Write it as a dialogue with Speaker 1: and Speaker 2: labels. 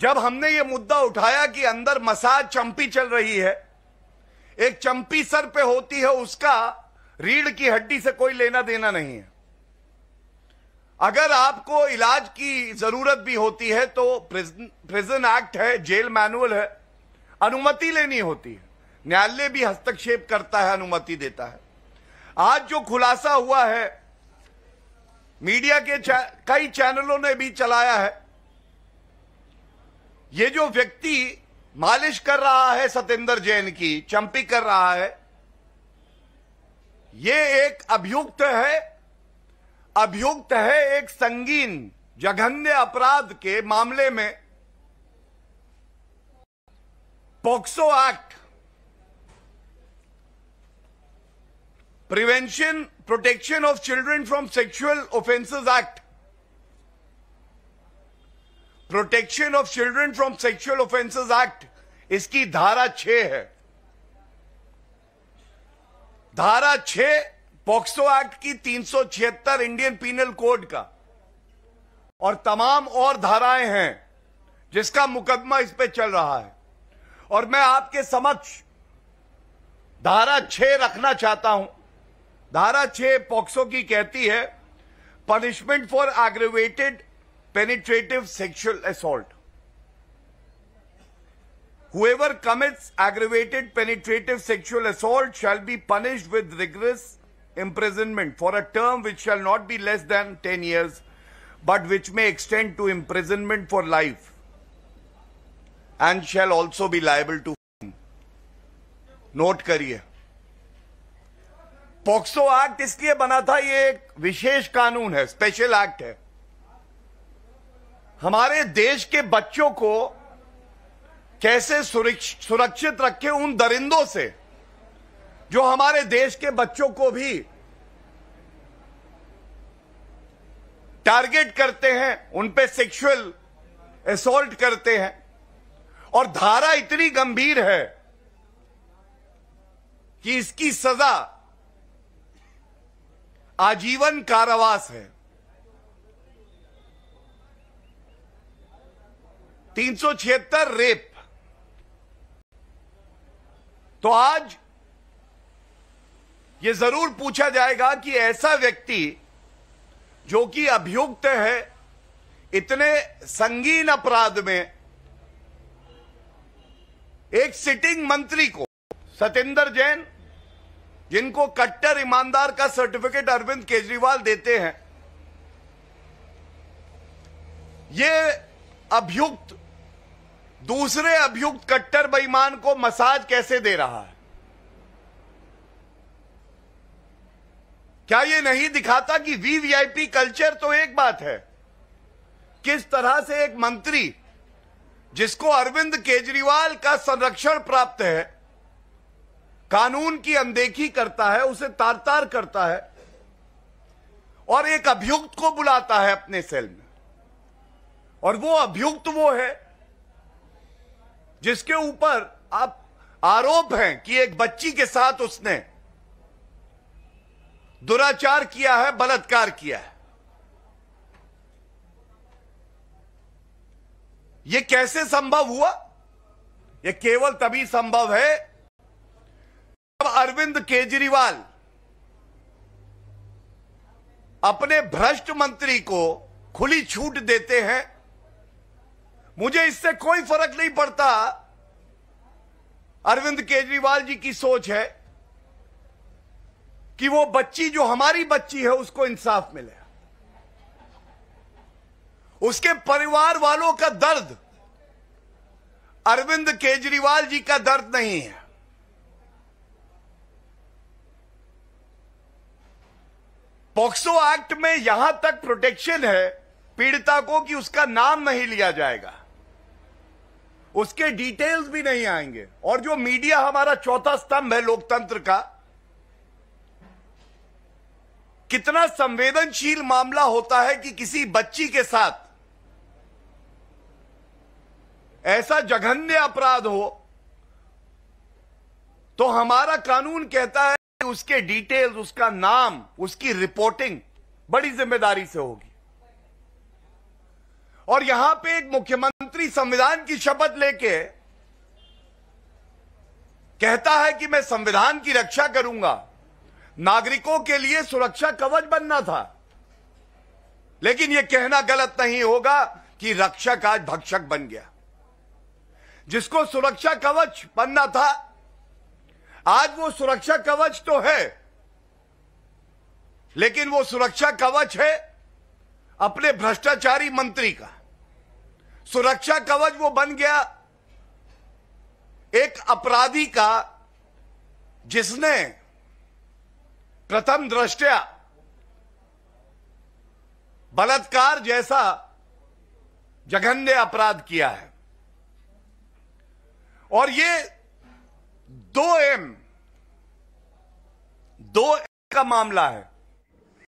Speaker 1: जब हमने ये मुद्दा उठाया कि अंदर मसाज चंपी चल रही है एक चंपी सर पे होती है उसका रीढ़ की हड्डी से कोई लेना देना नहीं है अगर आपको इलाज की जरूरत भी होती है तो प्रिजन एक्ट है जेल मैनुअल है अनुमति लेनी होती है न्यायालय भी हस्तक्षेप करता है अनुमति देता है आज जो खुलासा हुआ है मीडिया के चा, कई चैनलों ने भी चलाया है ये जो व्यक्ति मालिश कर रहा है सतेंद्र जैन की चंपी कर रहा है ये एक अभियुक्त है अभियुक्त है एक संगीन जघन्य अपराध के मामले में POCSO act prevention protection of children from sexual offences act protection of children from sexual offences act इसकी धारा छ है धारा छ पॉक्सो एक्ट की तीन इंडियन पीनल कोड का और तमाम और धाराएं हैं जिसका मुकदमा इस पे चल रहा है और मैं आपके समक्ष धारा छ रखना चाहता हूं धारा छ पॉक्सो की कहती है punishment for aggravated penetrative sexual assault. Whoever commits aggravated penetrative sexual assault shall be punished with rigorous imprisonment for a term which shall not be less than 10 years, but which may extend to imprisonment for life and shall also be liable to Note करिए POCSO act इसलिए बना था ये एक विशेष कानून है special है हमारे देश के बच्चों को कैसे सुरक्षित रखें उन दरिंदों से जो हमारे देश के बच्चों को भी टारगेट करते हैं उन पे सेक्सुअल असोल्ट करते हैं और धारा इतनी गंभीर है कि इसकी सजा आजीवन कारावास है तीन सौ छिहत्तर रेप तो आज ये जरूर पूछा जाएगा कि ऐसा व्यक्ति जो कि अभियुक्त है इतने संगीन अपराध में एक सिटिंग मंत्री को सतेंद्र जैन जिनको कट्टर ईमानदार का सर्टिफिकेट अरविंद केजरीवाल देते हैं ये अभियुक्त दूसरे अभियुक्त कट्टर बेईमान को मसाज कैसे दे रहा है क्या यह नहीं दिखाता कि वीवीआईपी कल्चर तो एक बात है किस तरह से एक मंत्री जिसको अरविंद केजरीवाल का संरक्षण प्राप्त है कानून की अनदेखी करता है उसे तार तार करता है और एक अभियुक्त को बुलाता है अपने सेल में और वो अभियुक्त वो है जिसके ऊपर आप आरोप हैं कि एक बच्ची के साथ उसने दुराचार किया है बलात्कार किया है यह कैसे संभव हुआ यह केवल तभी संभव है जब अरविंद केजरीवाल अपने भ्रष्ट मंत्री को खुली छूट देते हैं मुझे इससे कोई फर्क नहीं पड़ता अरविंद केजरीवाल जी की सोच है कि वो बच्ची जो हमारी बच्ची है उसको इंसाफ मिले उसके परिवार वालों का दर्द अरविंद केजरीवाल जी का दर्द नहीं है पॉक्सो एक्ट में यहां तक प्रोटेक्शन है पीड़िता को कि उसका नाम नहीं लिया जाएगा उसके डिटेल्स भी नहीं आएंगे और जो मीडिया हमारा चौथा स्तंभ है लोकतंत्र का कितना संवेदनशील मामला होता है कि किसी बच्ची के साथ ऐसा जघन्य अपराध हो तो हमारा कानून कहता है कि उसके डिटेल्स उसका नाम उसकी रिपोर्टिंग बड़ी जिम्मेदारी से होगी और यहां पे एक मुख्यमंत्री आदमी संविधान की शपथ लेके कहता है कि मैं संविधान की रक्षा करूंगा नागरिकों के लिए सुरक्षा कवच बनना था लेकिन यह कहना गलत नहीं होगा कि रक्षक आज भक्षक बन गया जिसको सुरक्षा कवच बनना था आज वो सुरक्षा कवच तो है लेकिन वो सुरक्षा कवच है अपने भ्रष्टाचारी मंत्री का सुरक्षा कवच वो बन गया एक अपराधी का जिसने प्रथम दृष्टया बलात्कार जैसा जघन्य अपराध किया है और ये दो एम दो एम का मामला है